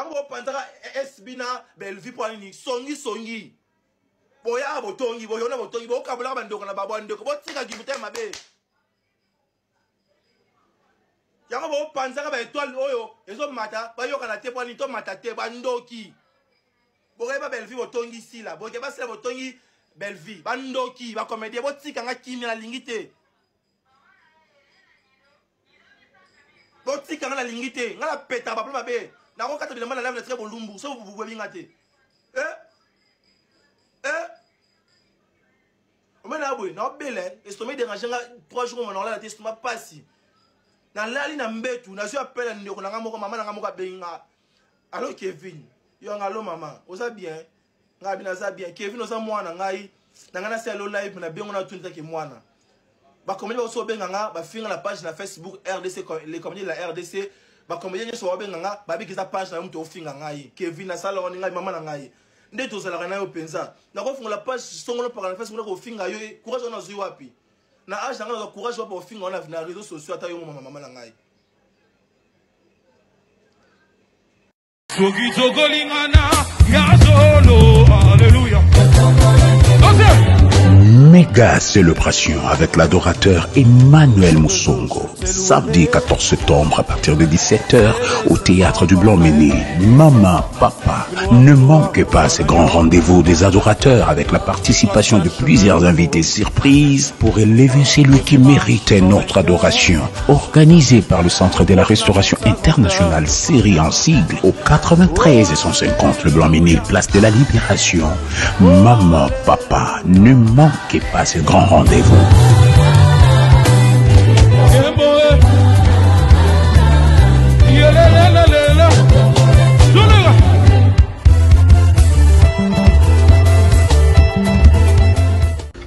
ntango bopanzaka sb na belvi mpo nini songisongi boyaka botongi boyona botongi bokabolaka bandeko na babo bandeko botikaki buta ya mabe yango bopanzaka baetoile oyo ezomata bayokana te mpo nini tomata te bandoki boyeba belvi botongi sila boke basila botongi belvi bandoki bakomedie botika nga kimia nalingi te botika nga nalingi te nga napeta bapula mabe nakokata bilamba na live eh? eh? na tika bolumbu so bobubu ebinga te omena ya boye naobela estoma ederangenga trois jours mona olala te estoma pasi nalali na mbetu nazwi apela ndeko nanga moko mama nanga moko abenginga alo kevin yonga alo mama oza bien ngai abi naza bien kevin oza mwana ngai na ngai nasala lo live na bengo natuni take mwana bakomedi baoso obenga nga bafinga na page na facebook rdc le comédie la rdc bakomédien nyonso babenga nga babikisa page na yo moto ofinga ngai kevin nasala wani ngai mama na ngai nde tozalaka na yo mpenza nakofungola page songolo paka na facebook ndako ofinga yo courage wana azwi wapi na age na ngai nazwa courage wapi ofinga wana na réseau sociaux ata yo mama mama na ngai soki tokolingana ya solo Méga célébration avec l'adorateur Emmanuel Moussongo. Samedi 14 septembre à partir de 17h au théâtre du Blanc-Ménil. Maman, papa, ne manquez pas ces grands rendez-vous des adorateurs avec la participation de plusieurs invités surprises pour élever celui qui méritait notre adoration. Organisé par le Centre de la Restauration Internationale série en sigle au 93 et 150 le Blanc-Ménil, place de la Libération. Maman, papa, ne manquez à ce grand rendez-vous.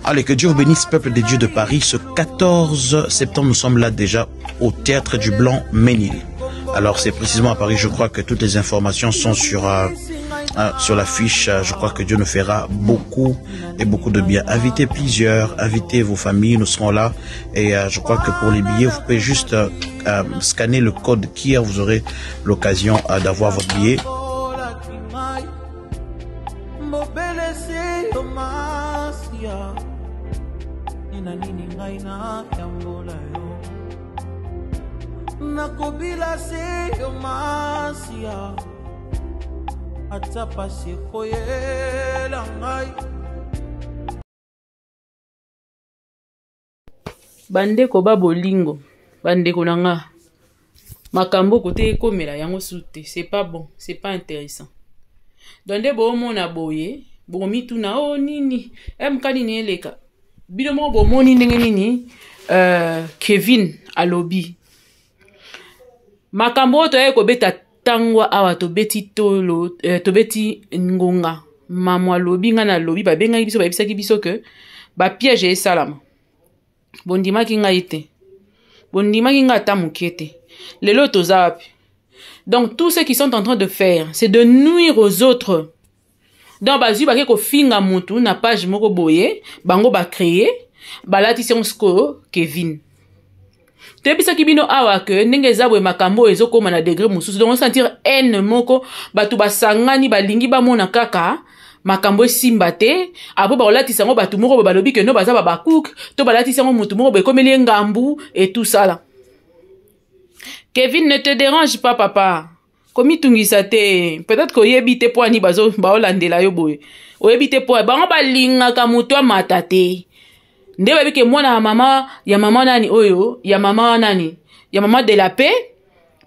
Allez, que Dieu vous bénisse, peuple des dieux de Paris. Ce 14 septembre, nous sommes là déjà au Théâtre du Blanc Ménil. Alors, c'est précisément à Paris, je crois que toutes les informations sont sur... Euh, ah, sur la fiche. Euh, je crois que Dieu nous fera beaucoup et beaucoup de bien. Invitez plusieurs, invitez vos familles, nous serons là. Et euh, je crois que pour les billets, vous pouvez juste euh, scanner le code QR, vous aurez l'occasion d'avoir votre billet. pasi ekoyela ngai bandeko ba bolingo bandeko na nga makambo kote ekomela yango su te c'est pas bon c'est pas intéressant don nde boomona boye bokomituna o oh, nini mk nini eleka bino moko bomoni ndenge nini uh, kevin alobi makambo oyo toyai kobeta ntango awa tobeti tolo eh, tobeti ngonga mamo alobi ngai nalobi babengaki biso bayebisaki biso ke bapiège esalama bondimaki ngai te bondimaki ngai ata moke te lelo toza wapi donc tout ce qui sont en train de faire c'est de nuire aux autres donc bazwi bake kofinga motu na page moko boye bango bacreye balatisi yango sikoyo kevin toyebisaki bino awa ke ndenge eza boye makambo oyo ezokóma na degre mosusu donc osentir haine moko bato basangani balingi bamona kaka makambo esimba te apres bakolatisa yango bato moko boye balobi ke no baza babakuk to balatisi yango motu moko boye ekomeli ye ngambu etusala kevin ne te dérange pas papa komitungisa te peut-être koyebi te mpo ani baolandela yo boye oyebi te mpo bango balingaka moto amata te nde babike mwana ya mama ya mama nani oyo ya mama nani ya mama de la paix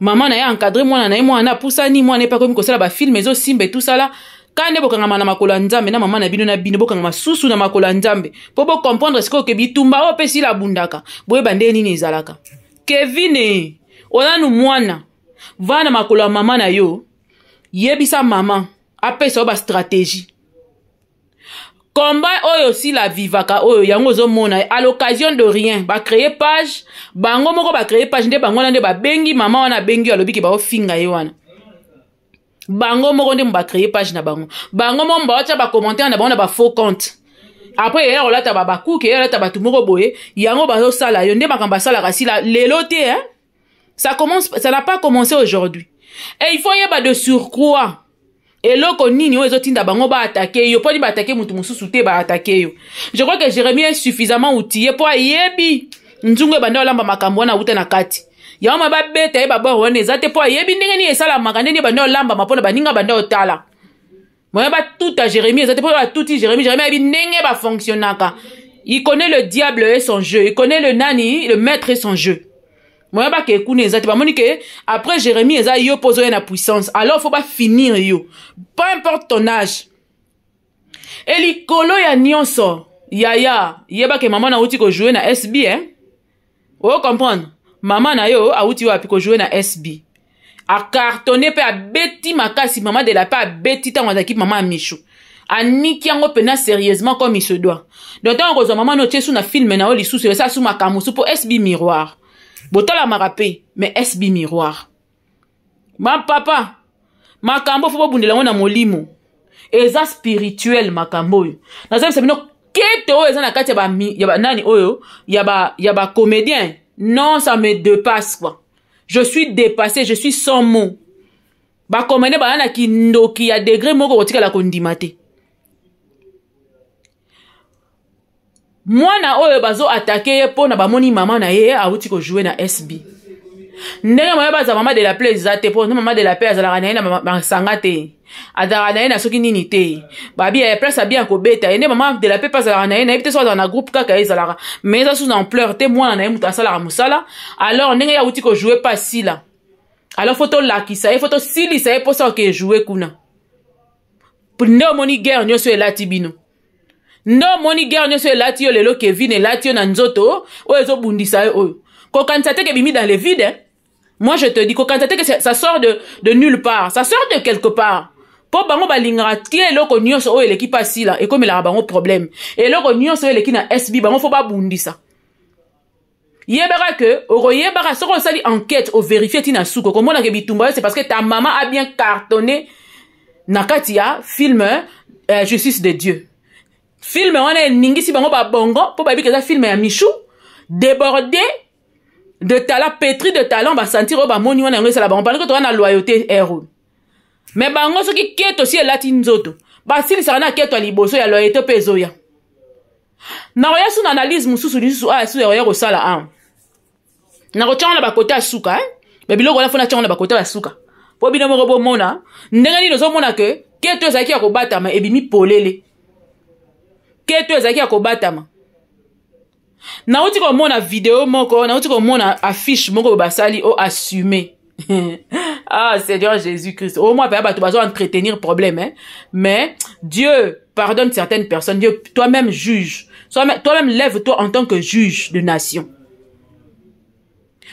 mama na ye encadre mwana na ye mwana apusani mwana ye mpe akomi kosala bafilme ezosimba etusala kaka nde bokangama na makolo ya nzambe na mama na bino na bino bokangama susu na makolo ya nzambe mpo bokomprendre sikoyo ke bitumba oyo oh, mpe sila abundaka boyeba nde nini ezalaka kevine onanu mwana va na makolo ya mama na yo yebisa mama apesa yo bastratégie combat oyo sila avivaka oyo yango ozomona à l'occasion de rien bacréye page bango moko bacréye page nde bango wana nde babengi mama wana abengi oyo alobiki baofinga ye wana bango moko nde mo bacréye page na bango bango moko baotya bacommentaire na bango na bafaux compte après eya kolata babakuke eya kolata bato moko boye yango bazosala yo nde makambo asalaka sila lelo te hein? ça commence ça n'a pas commencé aujourd'hui et il faut yeba de surcroît eloko nini oyo ezotinda bango baatake yo mponi baatake motu mosusu te baatake yo je crois que jérémi e suffisamment outillé mpo ayebi nzungu ebanda olamba makambo wana awuta na kati yango ma babeta ye babor wana eza te mpo ayebi ndenge nini esalamaka ndenge ebanda olambama mpona baninga banda otala moya batuta jérémi eza te mpo batuti jérémi jérémi ayebi ndenge bafonctionnaka il connaît le diable et son jeu il connaît le nani le maître et son jeu moya bakekuna eza te bamoni ke après jérémie eza yo mpo ozoya na puissance alors fo bafinir yo peu importe ton age e likolo ya nyonso yaya yeba ke mama na awuti kojoue na sb e eh? okomprendre mama na yo awuti wapi kojoue na sb akartone mpe abeti makasi mama de la mpe abeti ntango azalaki mama ya mishu aniki yango mpena sérieusement comme il se doit donc ntango kozwa mama no otie su na filme na yo lisusu esa su makambo su mpo sb miroir botalamaka mpe me sb miroir bapapa makambo fo bobundela yango na molimo eza spirituel makambo oyo nazobisa bino kete oyo eza na kati ya banani oyo ya bacomédien non ça me dépasse quoi je suis dépassé je suis sans mot bacomédien baya na kindoki ya degré moko kotikala kondima te mwana oyo bazoatake ye mpo na bamoni mama na ye awuti kojoue na sb ndenge moya baza mama de la ple eza te mpo mama de la pe azalaka na ye na masanga te azalaka na ye na soki nini te babia place abia kobeta ye nde mama de la pe mpe azalaka na ye nayebi te so azalaka na groupe kaka ye ezalaka mais eza susu na ampleur te mwana na ye moto asalaka mosala alors ndenge ye awuti kojoue pasila alors fo tolakisa ye fo tosilisa ye mposa oke ejoue kuna nde omoni guerre nyonso elati bino nde omoni guerre nyonso elati yo lelo kevin elati yo na nzoto oyo ezobundisa ye oyo kokanisa teke ebimi dans le vide eh? moi je te dis kokanisa teke ça sort de, de nulle part ça sort de quelque part mpo bango balingaka tie eloko nyonso oyo eleki mpasila ekomelaka bango problème eloko nyonso oyo eleki na sb bango fo babundisa yebaka ke okoyebaka soki osali enquête overifie ntina suka okomonaka bitumba oyo c'est parce que ta mama a bien cartonné na kati ya film euh, justice de dieu filme wana eningisi bango babongo mpo bayebi eza filme ya michu déborde de talent pétri de talent basentire oyo bamoni wana yango esala bango pandeke toza na loyauté erone me bango soki keto si elati nzoto basilisaka na keto ya liboso ya loyauté mpe ezoya nakoya so na analyse mosusu lisusu aya ah, su yakoya kosala an ah. nakotyango na bakota ya suka babiloko wana fona tyango na bakota ya suka mpo bino moko bomona ndenge nini ozomona ke keto ezalaki ya kobatama ebimi polele keto ezalaki ya kobatama nauti komona video moko nauti komona affiche moko basali o assume ah seigneur jésus christ au moins mpe ya bato bazo entretenir problème hein? mais dieu pardonne certaines personnes dieu toi-même juge toi-même toi lève-toi en tant que juge de nation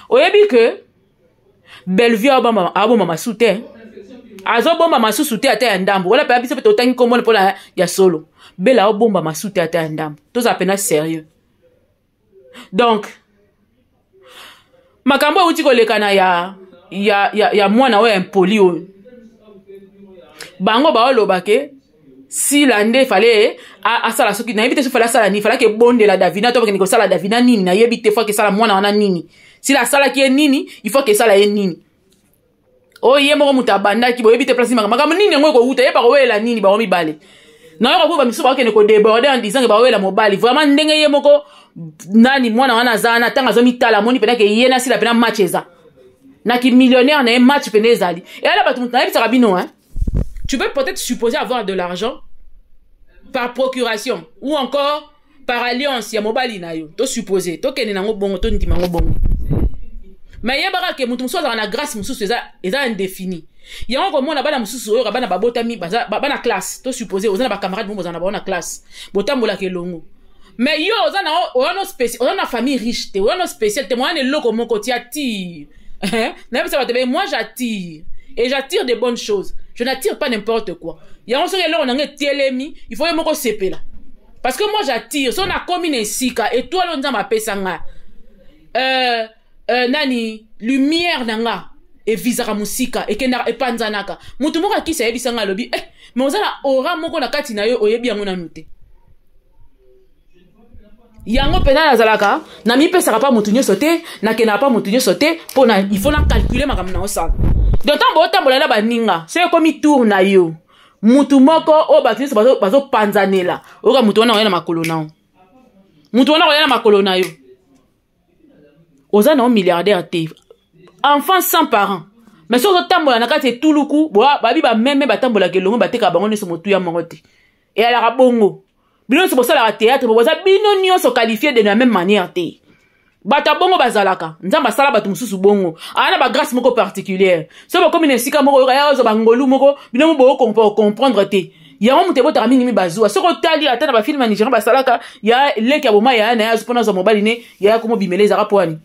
oyebi ke bellevie abomama asu te azobombama susu te ata ya ndambo wala pela biso mpe totangi nkombo mpona ya solo bela obombama susu te ata ya ndambo tozala mpena sérieux donc makambo euti kolekana ya, ya, ya, ya mwana oyo ya impoli oyo bango baoloba ke sila nde fale asala soki nayebi te so fale asala nini falaki ebondela davina to bakende kosala davina nini nayebi te fo akesala mwana wana nini sila asalaki ye nini ifo akesala ye nini oyo oh, ye moko moto abandaki boyebi te place maka makambo nini yango ekowuta ye bakowela nini bango mibale nayoka kuba misusu bakokende kodeborde en disange bakowela mobali vraiment ndenge ye moko nani mwana wana aza wana ntango azomitala amoni penake ye nasila pena match eza naki millionnaire na ye match pene ezali eyala bato moto nayebisaka bino hein tu peux peut-être supposer avoir de l'argent par procuration ou encore par alliance ya mobali na yo tosupposé tokende nango bongo tondima yango bongo mais y a ke que mosusu azala na grâce mosusu eza ça indéfini yango komona bana mosusu oyo bana baza bana classe to suppose oza na bacamarade mo bozala na bao na classe ke longo mais yo osana na spécial osana famille riche te oza na spécial te moyana eloko moko ti attire quoi bato mais moi j'attire et j'attire de bonnes choses je n'attire pas n'importe quoi yango soki eloko nanga etelemi il faut y moko là parce que moi j'attire so nakomi et toi etoile oyo nzambe apesa euh euh, nani lumière na nga evisaka mosika ekendaka epanzanaka motu moko akisi ayebisanga alobi eh me oza na ora moko na kati na yo oyebi yango nanu te yango mpena nazalaka na mipesaka mpa motu nyonso te nakendaka mpa motu nyonso te mpona ifo nakalkule makambo na osala don ntango otambola na baninga so ekomi tour na yo mutu moko oyo bato nyonso bazopanzanela oyoka mutu wana oya na makolo na yo mutu wana oya na makolo na yo oza na o milliardaire te enfant sans parent mais soki ozotambola na kati etuluku babi bameme batambolaka elongo batekaka bango nyonso motuya moko te eyalaka bongo bino nyonso bosalaka théâtre po boza bino nyonso qualifie de la même manière te bato ya bongo bazalaka nzambe asala bato mosusu bongo aa na bagrâce moko particulière so bakomi na esika moko oyoka ya ozwa bangolu moko bino mo bokocomprendre te yango moto ebotaka mingi mi bazuwa soki otali ata na bafilme ya nigérie basalaka ya leke ya boma yaya na ye azwi mpona azwa mobali ne yaya komobimela ezaka po wani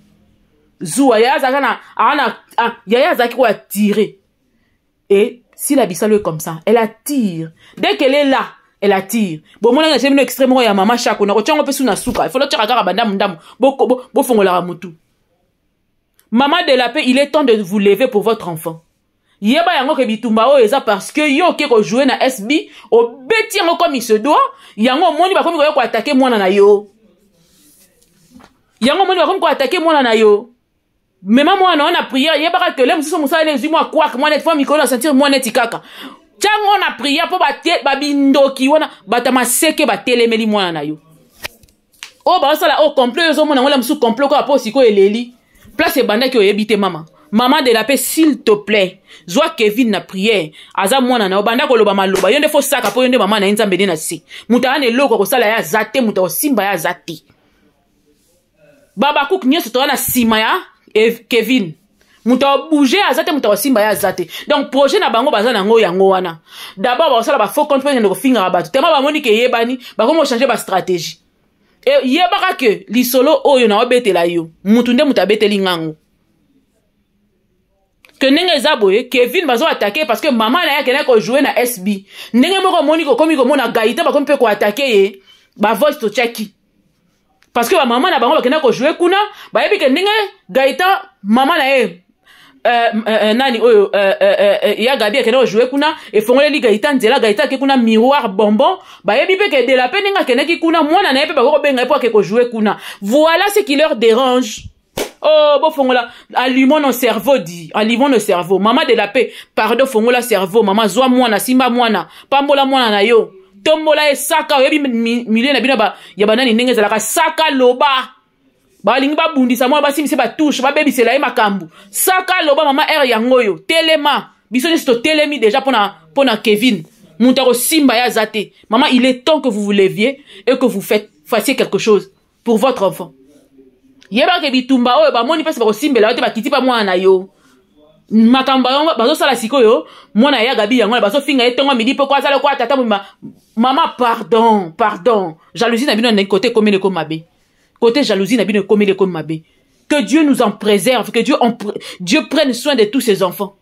zuwa yaya azalaka na aa na ah, yaya azalaki oyo atire e sila bisalo e comme ça elle attire dès qu'elle est là elle attire bomonanga ete bino extrême moko ya mama chako na kotiango mpe su na suka efolo tiaka kaka bandamundamu bofongolaka motu mama de la paix il est temps de vous lever pour votre enfant yeba yango ke bitumba oyo eza parce que yo oke kojoue na sb obeti yango comme il se doit yango omoni bakomi koya koatake mwana na yo yango omoni bakomi koatake mwana na yo mema mwana wana priere yebaka ke le mosusu mosala ezwi mwa kwake mwana ete fo mikolo na sentir mwana eti kaka ntango na priere mpo babindoki wana bato ya maseke batelemeli mwana na yo oyo oh, bazosala oyo oh, complot oyo ozomona ngo la mosusu complot kaka mpo sikoyo eleli place ebandaki oyebi te mama mama de la pe s'il te plaît zwa kevin na priere aza mwana na yo banda koloba maloba yo nde fo saka mpo yo nde mama na ye nzambe nde na se moto aya na eloko ya kosala ye aza te moto ya kosimba ye aza te babakuki nyonso toza na nsima ya kevin moto abouge aza te moto akosimba ye aza te donc projet na bango baza nango yango wana dabord bakosala bafaux compte mpo nyando kofingaka bato tema bamoni ke eyebani bakoma ochange bastratégie eyebaka ke lisolo oyo naobetela yo mutu nde moto abeteli ngango ke ndenge eza boye kevin bazoatake parce que mama na ye akendaki kojoue na sb ndenge moko omoni kokomi komona gaïtan bakomi mpe koatake ye bavoice totyaki parce que bamama na bango bakenda kojue kuna bayebi ke ndenge gaita mama na ye Uh, uh, nani oyo uh, ya gabi akende kojue kuna efongoleli gaita nzela gaita ake kuna miroir bonbon bayebi mpe kedela mpe ndenge akendeki kuna mwana na ye mpe bakokobenga ye mpo ake kojue kuna voilà ce qui leur dérange oh bofongola allumons nos cerveaux di allumons nos cerveaux mama de la paix pardon fongola cerveau mama zwa mwana simba mwana pambola mwana na yo tombola ye saka oyebi milieu na ba ya banani ndenge ezalaka saka loba balingi ba touche ba batushe saka loba mama er ya téléma, telema biso sto télémi deja pona pona kevin moto simba ye ya zate, mama il est temps que vous vous leviez et que vous faites, fassiez quelque chose pour votre enfant moi bitumba oyo bamoni mpasi bakosimbela yo la bakiti pas moi na yo makambo bazo sala sikoyo mwana ya gabi yango bazo finga etongo midi mpo ko sala ko tata mama pardon pardon jalousie na bino na côté comme ma bé côté jalousie na bino comme ma mabe que dieu nous en préserve que dieu, en dieu prenne soin de tous ces enfants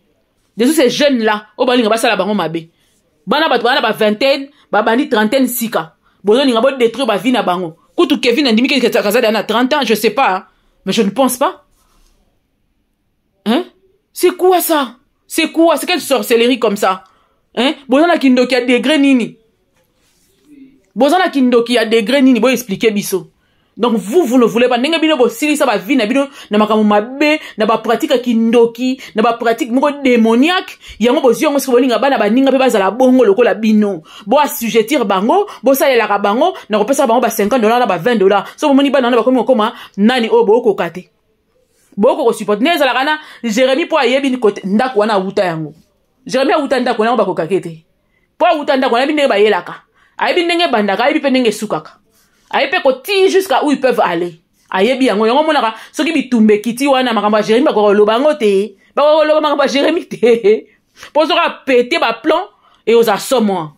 de tous ces jeunes là oyo balinga basala bango mabe bana bato bana baba bani trentaine sika Boningabo bodétruire bavie na bango kutu kevin andimi kaza ana 30 ans je sais pas hein. mais je ne pense pas hein C'est quoi ça C'est quoi C'est quelle sorcellerie comme ça Hein Bozana Kindoki a degré nini Bozana Kindoki a degré nini Bon expliquer biso. Donc vous vous ne voulez pas ndenge bino bosili ça ba vie na bino na makambo mabe na ba pratique ya kindoki na ba pratique moko démoniaque yango bozwi yango soki bolinga bana baninga mpe bazala bongo lokola bino boassujettir bango bosalelaka bango na kopesaka bango ba 50 dollars na ba 20 dollars so bomoni bana wana bakomi kokoma nani oyo bookoka te bokokosupporte nde ezalaka na jérémi mpo ayebi ndako wana awuta yango jérémi awuta ndako wana yango bakokaki te mpo awuta ndako wana ayebi ndenge bayelaka ayebi ndenge ebandaka ayebi mpe ndenge esukaka ayebi mpe koti jusqu'à où ils peuvent aller ayebi yango yango omonaka soki bitumba ekiti wana makambo ya jérémi bakoka koloba yango te bakoka koloba makambo ya jérémi te mpo soki apete baplan eoza somo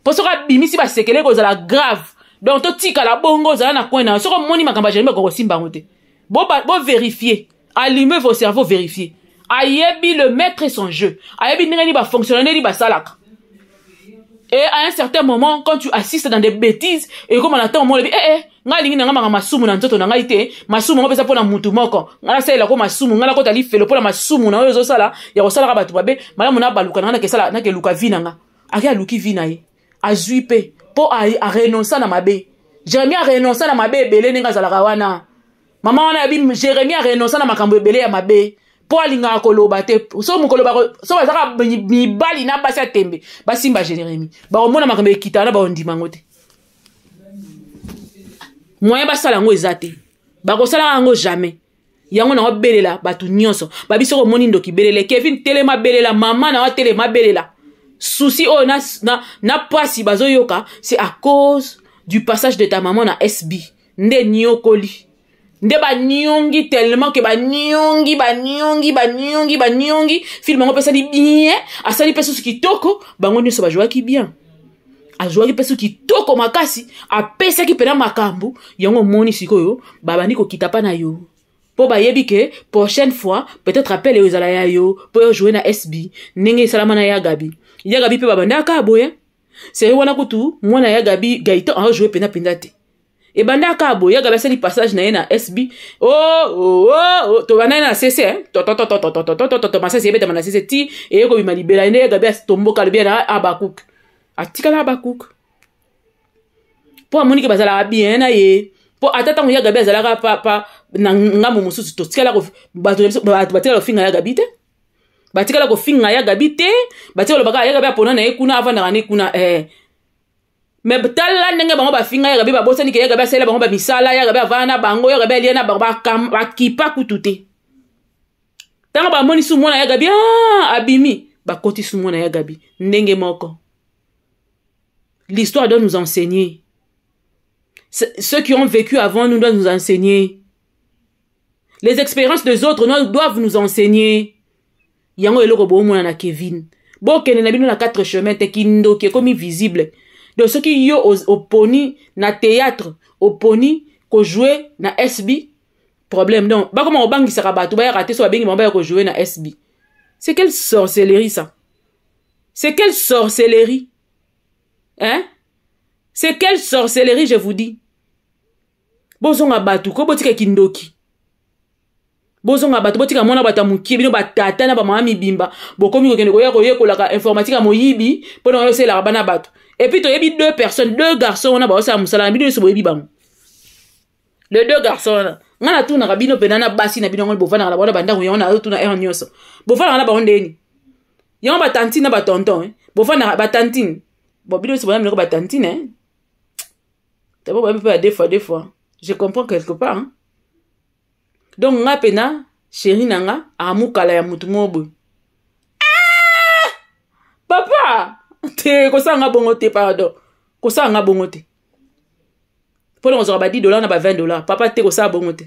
mpo soki abimisi basekele ekozala grave donc totikala bongo ozala na coin na yo soki omoni makambo ya jérémi bakoka kosimba yango te bovérifie bo allume vos cerveaux vérifie ayebi le maître et son jeu ayebi ndenge nini bafonctionnaire nini basalaka et à un certain moment quand tu assistes dans des bêtises ekomana ata momo olobi ee eh, eh, ngai alingi nanga maka masumu na nzoto na ngai te masumu ango mpenza mpo na mutu moko ngai nasalelako masumu ngai nakota lifelo mpo na masumu na oyo ezosala ya kosalaka bato babe malamu nabaluka na ngai nakeluka vi na nga ake aluki vi na ye azwi mpe mpo arenonsa na mabe jérémi arenonsa na mabe ebele ndenge azalaka wana mama wana yabi jérémi arenonsa na makambo ebele ya mabe mpo alingaka koloba te so mokoloba so bazalaka mibali na basi ya tembe basimba jérémi bakomona makambo ekita wana bakondima yango te moyen basala yango eza te bakosalaka yango jamais yango na wabelela bato nyonso babiso komoni ndoki belela kevin telema belela mama na watelema belela susi oyo na, na, na pasi bazoyoka c'est à cause du passage de ta maman na sb nde niokoli nde baniongi tellement ke baniongi baniongi baniongi baniongi filme yango mpe asali bien asali mpe susu kitoko bango nyonso bazwaki bien azwaki mpe so kitoko makasi apesaki mpena makambo yango omoni sikoyo babandi kokita mpa na yo mpo bayebi ke prochaine fois peut-être appel e oyo ezala ya yo mpo yo e joue na sb ndenge esalama na yagabi yagabi mpe babandi aka boye seri wana kutu mwana yagabi gaitan aojoue mpenda mpenza te ebandaka boye aga basali passage na ye na sb oh, oh, oh, tobanda ye na sese masasi ebetama na sese ti eye kobima libela nde aga be atomboka lobi na abakuk atikala abakuk mpo amoniki bazalaka bien na ye mpo ata ntango ye agabi azalaka papa na ngambo mosusu totikala bato batikala kofinga ye agabi te batikala kofinga ye agabi te batikala olobaka ye agabi apona na ye kuna avandaka ne kuna eh, me tala ndenge bango bafinga yaka be babosani ke yaka be asalela bango bamisala yaka be avana na bango yaka be alia na bango bakipa kutu te ntango bamonisi mwana yaka bi abimi bakotisi mwana yaka bi ndenge moko l'histoire doit nous enseigner ceux qui ont vécu avant nous doivent nous enseigner les expériences des autres doivent nous enseigner yango eloko boomona na kevin bokende na bino na quatre chemin te kindoki ekomi visible de soki yo oponi na théâtre oponi kojoue na sb problème donc bakoma kobangisaka bato bayaka te so babengi bango baya kojoue na sb c'est quelle sorcellerie ça c'est quelle sorcellerie hein c'est quelle sorcellerie je vous dis bozonga bato ko botika kindoki bozonga bato botika mwana bato ya mokie bino batata na bamama mibimba bokomi kokende koya koyekolaka informatique ya moyibi mpo na oyoselaka bana bato epuis toyebi deux personnes deux garçon wana baosala mosala na bino nyonso boyebi bango le deux garçon wana ngai natunaka bino mpena na basi na bino yango bovanaka na bango na bandako yango nazotuna heure nyonso bovanaka na bango ndeni yango batantine na batonton bovanaka batantine bon bino nyonso bona biloko batantine tabo boyebi mpe ya deux fois deux fois je comprends quelque part hein? donc ngai mpena sheri na nga amukala ya motu moko boye te kosanga bongo te pardon kosanga bongo te mpo na kozwaka ba 10 dollar na ba 20 dollar papa te kosala bongo te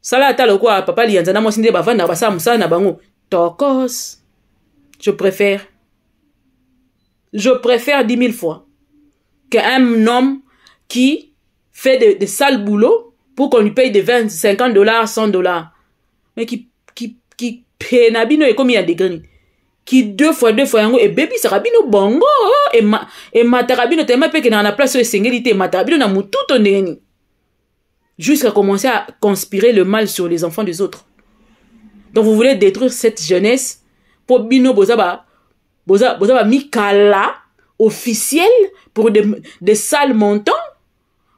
sala ata lokwa papa lianza na mwasi nde bavandaka basala mosala na bango tokos je préfère je préfère 10 000 fois qu'un homme qui fait de, de sales boulots pour qu'on lui paye de 20, 50 dollars, 100 dollars, mais qui, qui, qui peine à bino et combien de grenades. ki deux fois deux fois yango ebebisaka bino bongo oh, emataka bino telema mpe kendaka na place oyo esengeli te emataka bino na motuto ndenge nini jusqu'à commencer à conspirer le mal sur les enfants des autres donc vous voulez détruire cette jeunesse mpo bino boza ba boza, boza bamikala officielle pour de, de sale montant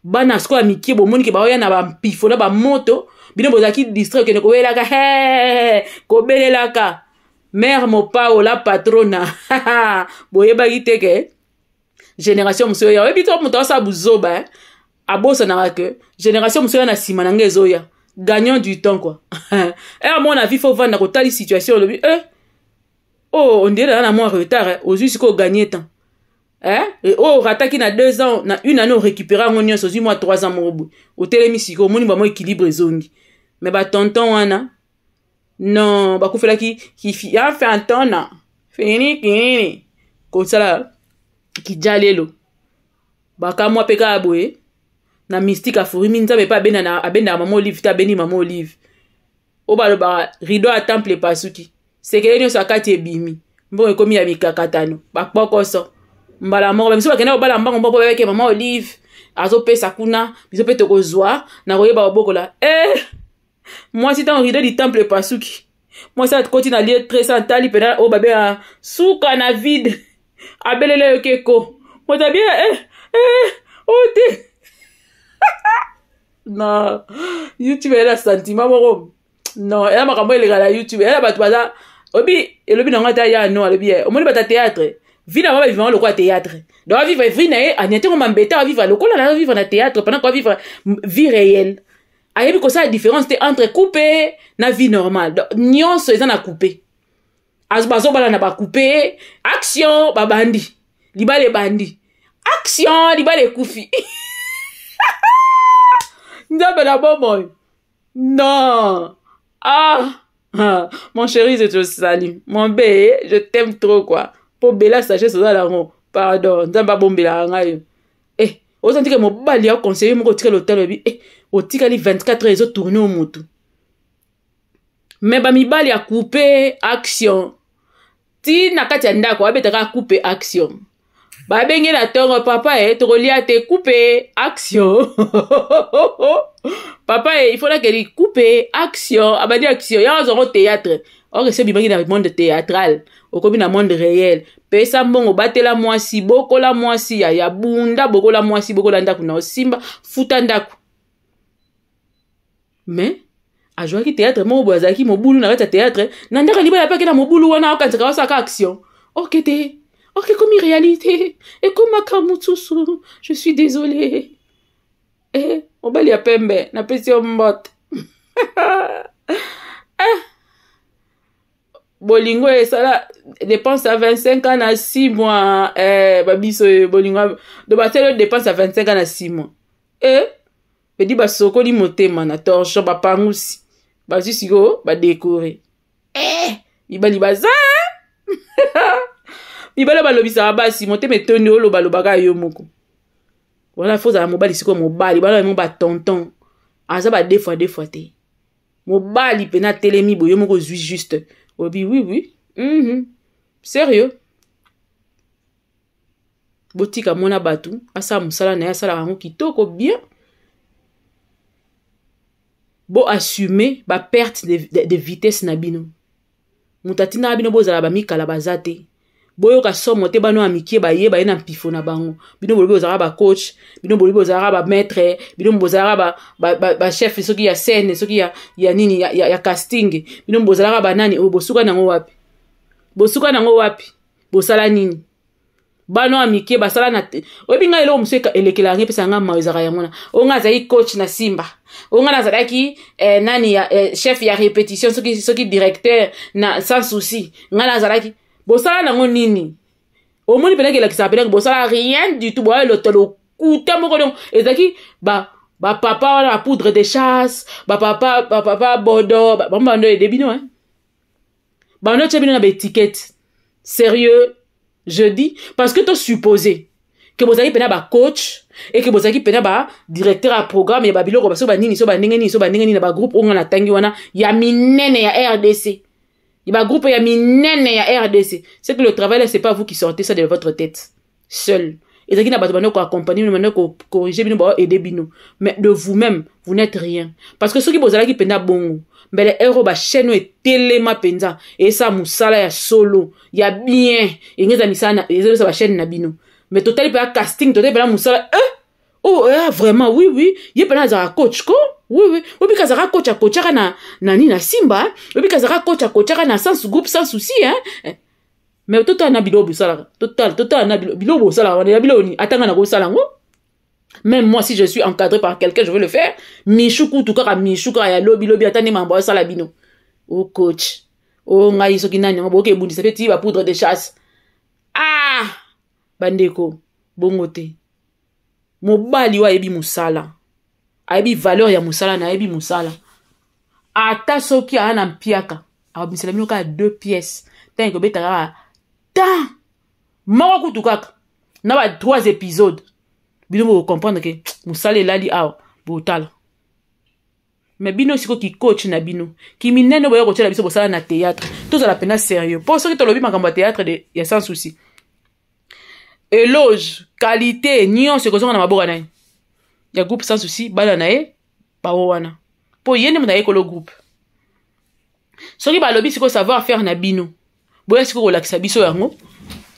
bana sikoyo ya mike bomonike baoya na bampifo na bamoto bino bozalaki distrait okende kobelelaka he kobelelaka mare mopao la patrona boyebaki te ke génération mosusu oya oyebi to moto asala buzoba eh? abosanaka ke génération mosusu oya na nsima na ngai ezoya gagnant du temps kua ere mona vi fo vanda kotali situation olobi e o ondele aza na mwa retard ozwi sikoyo gagne temps eh? oyo eh? orataki oh, na deux ans na une année orécupéra yango nyonso ozwi mwa trois ans moko boye otelemi sikoyo omoni bamwa équilibre ezongi me batonton wana non bakufelaki ya fɛ an tɔn na fini kinini kosala kija lelo bakamwa mpe kaka boye na mystique afurimi nzambe mpe abendaka mama olive te abendi mama olive oyo balobaka rido ya temple epasuki sekele nyonso akati ebimi mbongo ekómi ya mikakatano bakpokoso mbala moko bamiso bakendaka kobala mbango mbo mpo babeke mama olive azopesa kuna biso mpe tokozwa na koyeba kobokola e eh! mwasi ntango rido litemple epasuki mwasi akoti na lie tresa ntali mpena oyo oh, babengaka suka na vide abelele yoki eko moto abiya e e oyo te non youtube eyela sentiment moko non eya makambo eleka na youtube eyela bato baza oyebi elobi nango ata ya no alobi ye omoni eh. bato ya théâtre vi na bango bavivango lokola théâtre donc avivre vi eh. na ye ania ntango mambeta avivre lokola na avivre na théâtre pendant ko avivre vi réelle ayebi kosala différence te entre coupe na vie normale nyonso eza na coupe bazobala na bacoupe action babandi libala ebandi action libala ekufi nzambe na bomoi non ah, ah mon chéri je te salue mon be je t'aime trop quoi mpo bela sagesse oza nango pardon nzambe abombelaka ngai yo e eh, ozantika mobali ya conseiller moko otika lotalo oyebi e eh, otikali 24 heures ezotourne o motu me bamibali akupe action ti na kati ya ndako abetaka akupe action babenge na ntongo papa e tokolia te coupe action papa e ifaudakeli coupe action abandi ah, action yango azango théâtre or se bimangi na monde théâtral okomi na monde réel pesa mbongo batela mwasi bokola mwasi ya ya bunda bokola mwasi bokola ndako na osimba futa ndako me azwaki théâtre moko boye azalaki mobulu na kati ya théâtre na ndenge libala mpe akenda mobulu wana okanisaka basaka action oke te oke ekomi réalité ekomaka mosusu je suis désolé e eh, mobali ya pembe napesi yo mbote bolingo esala eh, dépense ya 25 ans na 6 mois eh, babiso eh, bolingo do basali yo dépense ya 25 ans na 6 mois e eh? pedi basokoli motema na torchon bapangusi bazwi sikoyo badekore eh, mibali baza mibali balobisaka basi motema etondi oloba alobaka yo moko wana fozala mobali sikoyo mobali bana bamo batonton aza badefwa defwa te mobali mpena atelemi boye moko ozwi juste obi wiwi oui, oui. mm -hmm. sérieux botika mwana bato asala mosala na ye asalaka yango kitoko bien boassume baperte de, de, de vitese na bino moto atina ya bino bozala bamikala baza te boyoka somo te bano ya mikie baye baye na mpifo na bango bino bolobi ozalaka bacoach bino bolobi ozalaka bamaître bino bozalaka bachef ba, ba, ba soki ya scène soki ya, ya nini ya, ya, ya casting bino bozalaka banani oyo oh, bosuka nango wapi bosuka nango wapi bosala nini bana ya mike basala na oyebi ngai eloko mosu elekela yango epesaka ngai mawa ezalaka yango na oyo ngai azalaki coach na simba oyo ngai nazalaki eh, nani ya, eh, chef ya répétition soki, soki directeur na sans souci ngai nazalaki bosala nango nini omoni peneke elakisaka peneke bosala rien du tout boya elota lokute moko dongo ezalaki ba bapapa wana bapoudre de chasse bapapa bapapa bodo bamo bando edebino eh? bando otya bino na baétiquette sérieux Je que tu tosupposé que tu pene un coach et que bozalaki pene un directeur à programme ya babiloko baso ni so bandenge nini so groupe nini na bagroupe oyo nga natangi wana ya minene ya rdc groupe ya minene un rdc c'est que le travail ce c'est pas vous qui sortez ça de votre tête seul Et na bato manière koaccompagne bino bande kokorige bino aider bino mais de vous-même vous n'êtes rien parce que ceux qui bozalaki mpenza bon mbele ero bashene oyo etelema mpenza eyesa mosala ya solo ya bien engeza misala ezobisa bashene na bino me totali mpela casting totali mpela mosala e eh? oh eh, ah, vraiment oui oui ye mpena azalaka coach ko oui oui obika azalaka coach akotiaka na, na nini na simba obika azalaka coach akotiaka na sans groupe sans souci hein? Eh? me totala na biloko bosalaka totala totala na biloko bosalaka wana ya biloko nini atanga na kosala yango Même moi, si je suis encadré par quelqu'un, je veux le faire. Michou Koutoukara, Michou Kara, Lobi, Lobi, Atani, Mambo, Salabino. Oh, coach. Oh, Ngai, Sokinani, Mambo, Keboundi, c'est petit, va poudre de chasse. Ah! Bandeko, bongote. Mobali wa ebi musala. Ayebi valeur ya musala na ayebi musala. Ata soki aa na mpiaka. Abimisela mino kaka deux pièces. Tango beta kaka. Tan! Moko kutu kaka. Na ba trois épisodes. bino bokocomprendre ke mosala elali awa botala me bino sikoyo kikoach na bino kiminene boya kotyela biso bosala na théâtre tozala mpena sérieux mpo soki tolobi makambo ya théâtre ya sans souci éloge qualité nyonso ekozonga na maboka na ye ya groupe sans souci bana na ye bango wana mpo ye nde moto ayekolo groupe soki balobi sikoyo savoir faire na bino boya sikoyo kolakisa biso yango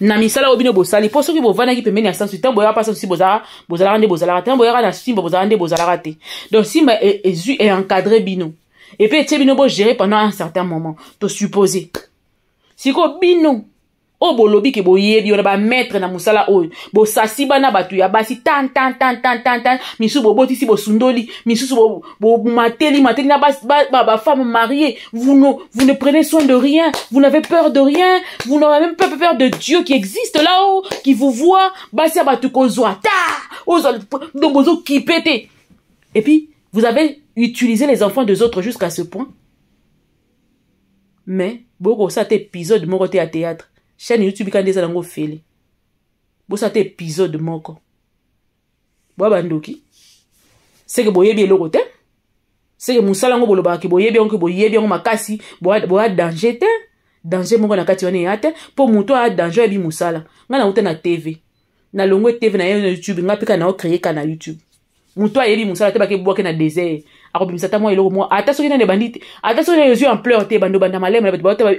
na misala oyo bino bosali mpo soki bovandaki pembeni ya sansu ntango boyaka mpasa boza, bozalaka nde bozalaka te ntango boyaka na simba bozalaka nde bozalaka rate donc simba ezwi eencadre bino epe etie bo gérer pendant un certain moment si ko bino oyo oh, bo boyebi wana mettre na mosala oyo bosasi bana batu ya basi tan tan tan tan tan tan bo sundoli. Misu bo bo mateli na ba ba femme mariée vous ne, vous ne prenez soin de rien vous n'avez peur de rien vous n'avez même pas peur de dieu qui existe là-haut qui vous voit basi ya kozwa ta Ozol, donc ki pété et puis vous avez utilisé les enfants des autres jusqu'à ce point mais bokosa cet épisode moko te théâtre chaîne youtube kandi eza nango fele bosala te épisode moko boya bandoki seke boyebi eloko te seke mosala yango bolobaki boyebi yango boyebi yango makasi boya danger te danger moko na kati wana eya te mpo moto aya danger oyebi mosala ngai na uta na tv na longwe tv na ye na youtube ngai mpe kaka nao créer ka na youtube moto ayebi mosala te bakebwaki na désert akobimisa ata mwa eloko mwa ata soki nani ebandi te ata soki nani yozwi ampleur te ebandi obanda malema na bato bato babi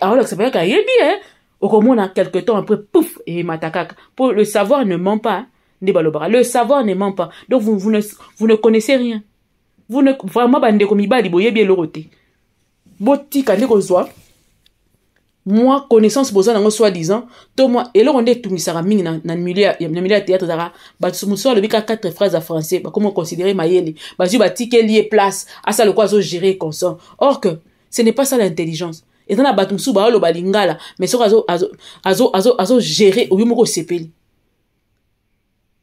aolakisa bayaka ayebi e okomona quelque temps après pouf emata eh, kaka Pour le savoir ne ment pas ne balobaka le savoir ne ment pas donc vous, vous, ne, vous ne connaissez rien vous ne, vraiment bandeko mibali boyebi eloko te botika nde kozwa mwa connaissance boza nango soi-disant to mwa eloko nde etungisaka mingi na, na milieu ya théâtre ezaka bato mosusu alobi ka quatre phrase ya français bakoma considéré mayele bazwi batikeli ye place asala lokola azogérer consent or que ce n'est pas ça l'intelligence eza na bato mosusu baoloba lingala mais soki azogérer oyo moko osepeli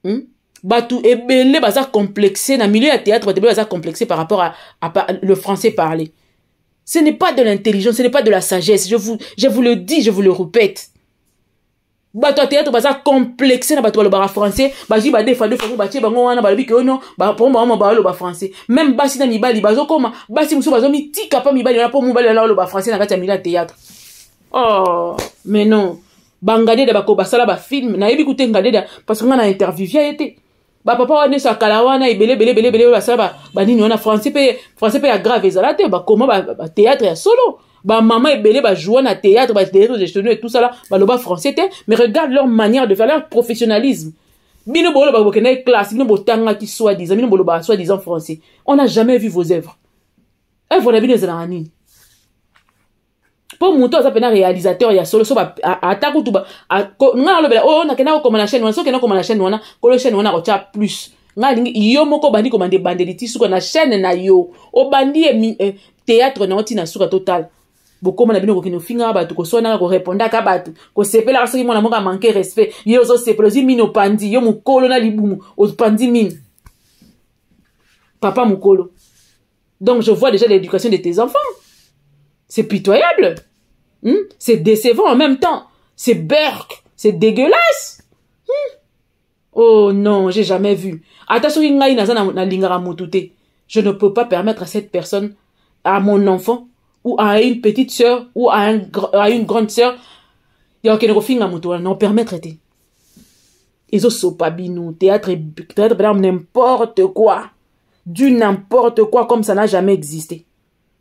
hmm? bato ebele baza complexe na milieu ya théâtre bato ebele baza complexe par rapport à, à, à le français parlé Ce n'est pas de l'intelligence, ce n'est pas de la sagesse. Je vous, je vous le dis, je vous le répète. Bah toi théâtre ça complexe na le balobaka français fois fois deux le badefade fami oh, non, bah pour moi ke a bah le bar français même basi na bah, bah, mi bazokoma mi mosusu il a pas mon mpo mobali le bar français na kati ya mili ya théâtre oh mais non bangandeda bako basala bafilme nayebi kute ngandeda parce que a na intervivia ye te papa bapapa wana nyonso akala wana bele bele ebele saba ba nini wana français pe français pe ya grave ezala te ba théâtre ya solo maman bamama e bah joue na théâtre tout ça bah etusala baloba français te mais regarde leur manière de faire leur professionnalisme bino boloba bokendaki e classe bino ki soit disant bino ba soit disant français on n'a jamais vu vos œuvres œuvres na bino ezalaka nini mpo moto aza pena réalisateur ya solo so ata kutu ngai alobela oyo oh, nakenda kokoma na chaîne wana soki kenda kokoma na chaîne wana kolo chaîne wana akotia plus ngai alingi yo moko obandi komanda ebandeli ti suka na chaîne na yo obandi e théâtre na yo ntina suka totala bokoma na bino kokende ofingaka bato koswanaka korepondaka bato kosepelaka soki mwana moko amanke respect ye ozosepela ozwi mini opandi yo mokolo na libumu opandi mini papa mokolo donc je vois déjà l'éducation de tes enfants C'est pitoyable. Hmm? C'est décevant en même temps. C'est berk. C'est dégueulasse. Hmm? Oh non, j'ai jamais vu. je ne peux pas permettre à cette personne, à mon enfant, ou à une petite sœur, ou à, un, une grande sœur, non permettre. Ils ont sopabino, théâtre, théâtre, n'importe quoi. Du n'importe quoi comme ça n'a jamais existé.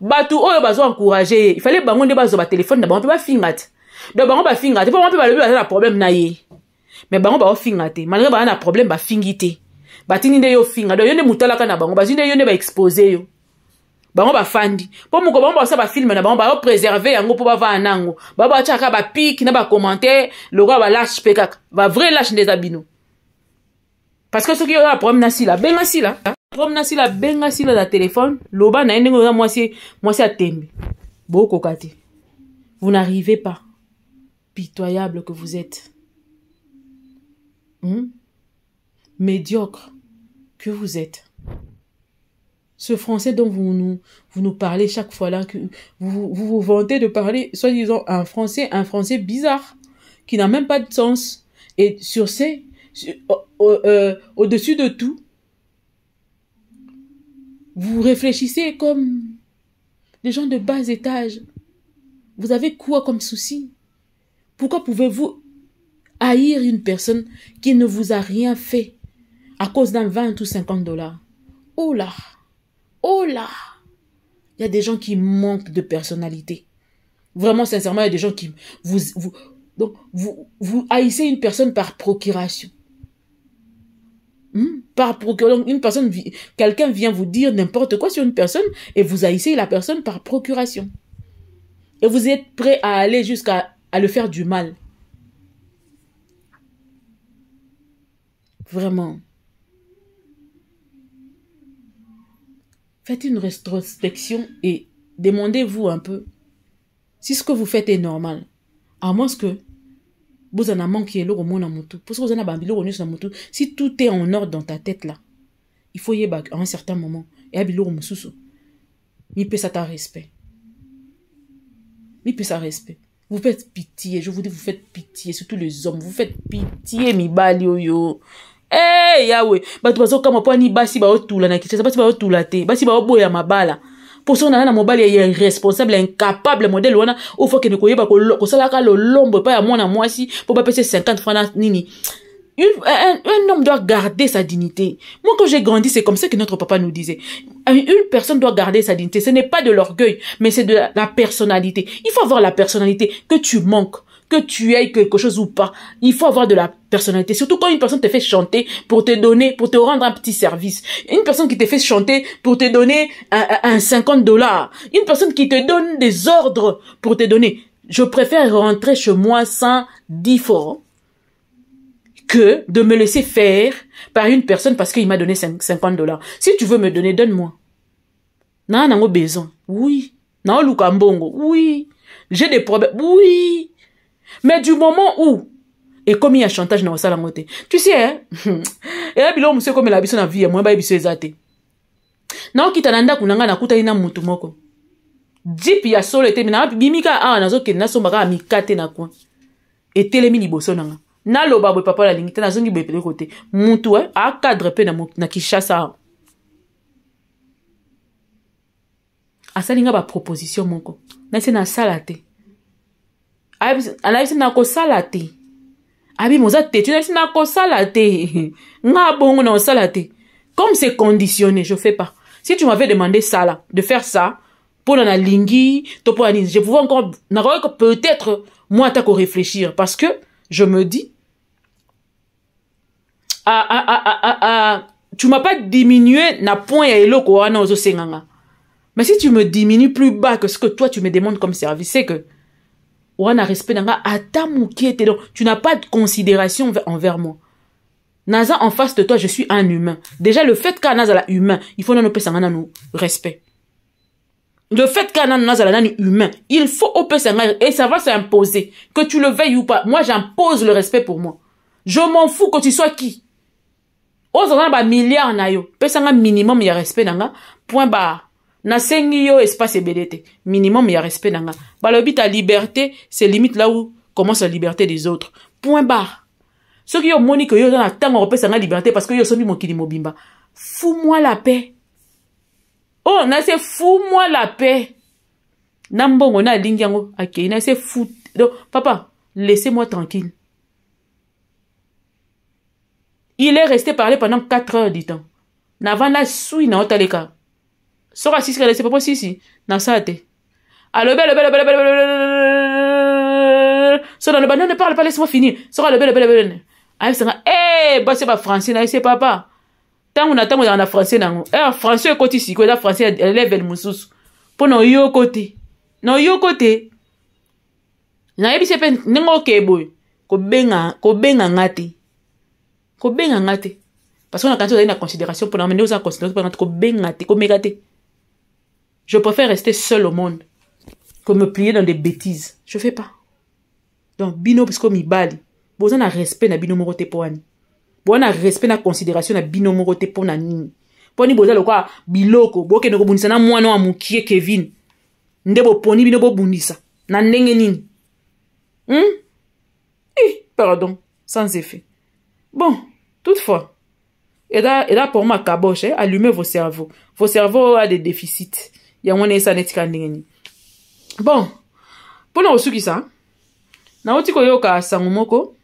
bato oyo bazwa encourage ye ifale bango nde bazwa batelefone na bango mpe bafinga te don bango bafinga te mpo bango mpe balobi baza na problème na ye me bango baofinga te malgré baza na problème bafingi te batindi nde yo ofinga don yo nde moto alaka na bango bazwi nde yo nde baexpose yo bango bafandi mpo moko bango basala bafilme na bango baopreserve yango mpo bavaa nango bao batya kaka bapike na bacommentaire lokola balashe mpe kaka bavrai lashe nde eza bino parce que soki oyo na problème na sila benga sila vous n'arrivez pas pitoyable que vous êtes hmm? médiocre que vous êtes ce français dont vous nous, vous nous parlez chaque fois là, que vous, vous vous vantez de parler, soi-disant, un français, un français bizarre, qui n'a même pas de sens. Et sur ces, euh, au-dessus de tout, vous réfléchissez comme des gens de bas étage. Vous avez quoi comme souci Pourquoi pouvez-vous haïr une personne qui ne vous a rien fait à cause d'un 20 ou 50 dollars Oh là Oh là Il y a des gens qui manquent de personnalité. Vraiment, sincèrement, il y a des gens qui... Vous, vous, donc, vous, vous haïssez une personne par procuration. Par procuration, une personne, quelqu'un vient vous dire n'importe quoi sur une personne et vous haïssez la personne par procuration. Et vous êtes prêt à aller jusqu'à le faire du mal. Vraiment. Faites une rétrospection et demandez-vous un peu si ce que vous faites est normal. À moins que boza na manque eloko mona motu parce que oza bambi bambiloko nyonso na moto. si tout est en ordre dans ta tête là il faut y à un certain moment eya biloko ça ta respect ça respect vous faites pitié je vous dis vous faites pitié surtout les hommes vous faites pitié mibali oyo eh yawe bato bazokama mpo ani basi là na kitesa basi baotula te basi baoboya mabala pour son ye mobile mobali irresponsable incapable modèle wana ofo akende koyeba kosalaka lolombo à ya si pour pas payer 50 francs nini un, un, homme doit garder sa dignité. Moi, quand j'ai grandi, c'est comme ça que notre papa nous disait. Une personne doit garder sa dignité. Ce n'est pas de l'orgueil, mais c'est de la, personnalité. Il faut avoir la personnalité que tu manques que tu ailles quelque chose ou pas, il faut avoir de la personnalité. Surtout quand une personne te fait chanter pour te donner, pour te rendre un petit service. Une personne qui te fait chanter pour te donner un, 50 dollars. Une personne qui te donne des ordres pour te donner. Je préfère rentrer chez moi sans dix francs que de me laisser faire par une personne parce qu'il m'a donné 50 dollars. Si tu veux me donner, donne-moi. Non, non, besoin. Oui. Non, lukambongo. Oui. J'ai des problèmes. Oui. mais du moment où ekomi ya chantage na kosala yango te tu sie eya biloko mosu ekomela biso na vie ya moye baye biso eza te naokita na ndako na ngai nakutani na motu moko jipe ya solo etelemi na bimi kaka awa nazokende nasomba kaka mikate na coin etelemi liboso na nga naloba boye papa nalingi te nazongi boye peleko te mutu e akadre mpe na kishasa awa asali nga baproposition moko nasi nasala te comme c'est conditionné je fais pas si tu m'avais demandé ça là de faire ça pour la lingue, to je pouvais encore que peut-être moi qu'à réfléchir. parce que je me dis ah, ah, ah, ah, ah, ah, ah tu m'as pas diminué na point mais si tu me diminues plus bas que ce que toi tu me demandes comme service c'est que respect ata tu n'as pas de considération envers moi naza en face de toi je suis un humain déjà le fait qu'anaza un humain il faut nanu respecter nous respect le fait qu'un y humain il faut respecter. et ça va s'imposer que tu le veilles ou pas moi j'impose le respect pour moi je m'en fous que tu sois qui on a un milliard na minimum il minimum a respect point barre nasengi yo espace ebele Minimum minimum a respect na nga balobi ta liberté c'est limite là où commence la liberté des autres point barre Ceux qui ont ke yo na ntango repesa nga liberté parce que yo sobi mokili mobimba fous-moi la paix oh oh, c'est fou moi la paix na na lingyango. akei nase fou donc papa laissez-moi tranquille il est resté parler pendant 4 heures du temps na sui na otaleka soko asisikala ese popo sisi na sa te alobi alobi alobi so naloba non ne parle pas laisse-moi finir soko alobi alobi alobi ayebisanga e basi bafrançais na ese papa ntango na ntango ezaka na français nango ar français ekoti siko eza français ya level mosusu mpo na oyoko te na oyoko te nayebisi mpe ndenge oke boye kobenga nga te kobenga nga te parce que nakanisi ozali na considération mpona nde oza considération mpona kobenga te komeka te Je préfère rester seul au monde que me plier dans des bêtises. Je fais pas. Donc, bino puisque mi bali, besoin de respect na bino morote te poani. Besoin de respect na considération na bino morote te po na le Poni boza biloko, boke no kobundisa na mwana wa mukie Kevin. Ndebo bo poni bino bo bundisa. Na nengenin. nini? Hum? Eh, pardon, sans effet. Bon, toutefois, et là, et là pour ma caboche, hein, allumez vos cerveaux. Vos cerveaux ont des déficits. yango wana esa neti ka ndenge nini bon mpona kosukisa nauti koyoka sango moko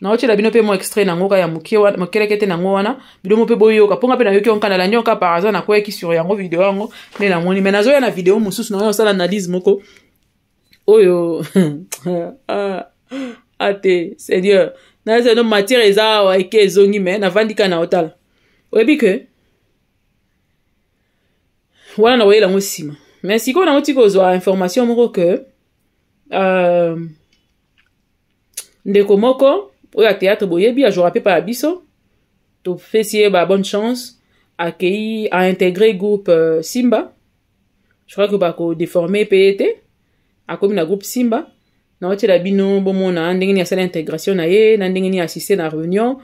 naotyela bino mpe mo extrait nango ka ya mokelekete nango wana bino mo mpe boyoka mponga mpe nayoki onka nalandi onka par hasard nakoyaki sur yango video yango nde namoni me nazoya na video mosusu naoyo osala analyse moko oyo ah, ate seigneur nazano matière eza awa eke ezongi me navandi ka na otala oyebi ke wana nakoyela yango nsima me sikoyo nango tika kozwa information moko ke uh, ndeko moko oyo ateatre boyebi azwaka mpepa ya biso topesi ye babonne chance akei aintegre groupe uh, simba je crois ke bakodeforme mpe ye te akomi na groupe simba naotiela bino bomona ndenge nini asala intégration na ye na ndenge nini asiste na réunion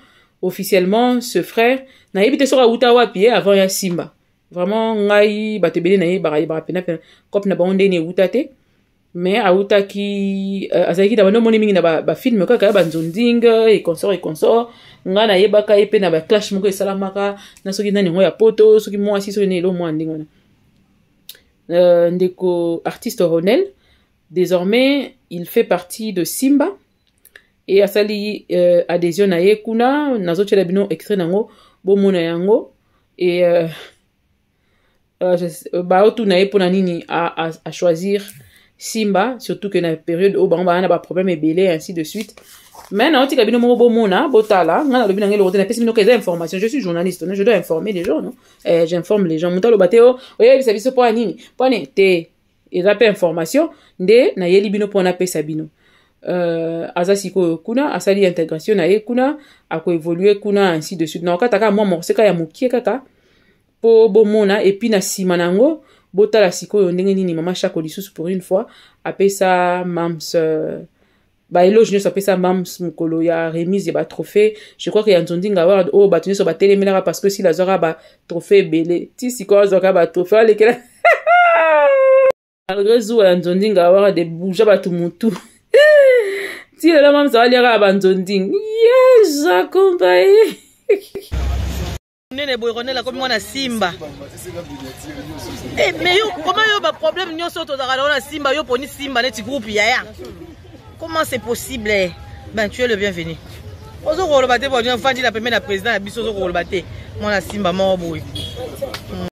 officiellement ce frère nayebi te soki awuta wapi ye avant ya simba vraiment ngai bato ebele nayebaka yebaka pena pena cope na bango ndeni euta te mais autaki uh, azalaki na bando omoni mingi na bafilme kaka ya banzonding econsort econsort ngai nayebaka ye mpe na baclash moko esalamaka na soki nani yango ya poto soki mwasi soki na elo mwa ndenge wana uh, ndeko artiste ronel désormais il fait partie de simba e asali uh, adhésion na ye kuna nazotyela bino extrait nango bomona yango e uh, uh, baotuna ye mpona nini achoisir simba surtout ke na période oyo bango baa na baproblème ebele ainsi de suite mais naotika bino moko bomona botala ngai nalobi na ngai lokote napesi bino eza information je suis journaliste no je dois informer les gens no eh, j'informe les gens moto aloba te o oyebisa biso mpo ya nini mpone te eza mpe information nde nayeli bino mpo napesa bino euh, aza sikoyo kuna asali intégration na ye kuna akoévolue kuna ainsi de suite na okataka mwa morse kaka ya mokie kaka mpo bomona epi na nsima na yango botala sikoyo ndenge nini mama shako lisusu pour une fois apesa mams euh, baeloge nyonso apesa mams mokolo ya remise ya batrophée je crois ke ya nzondinga award oyo oh, bato nyonso batelemelaka parce que sila azwaka batrophée ebele ti sikoyo azwaka batrophée alekela malgré zuwa ya nzondinga award ebuja bato motu ti lelo mamsa aliaka ya banzondinga ye jacompaye nene boye ronel akomi mwana simba eh, mais yo koma yo baproblème nyonso oyo tozalaka nango na simba yo poni simba neti groupe yaya comment c'est possible eh? ben tu es le bienvenu ozokoloba te bwani ofandi na pembe na président na biso ozokoloba te mwana simba moko boye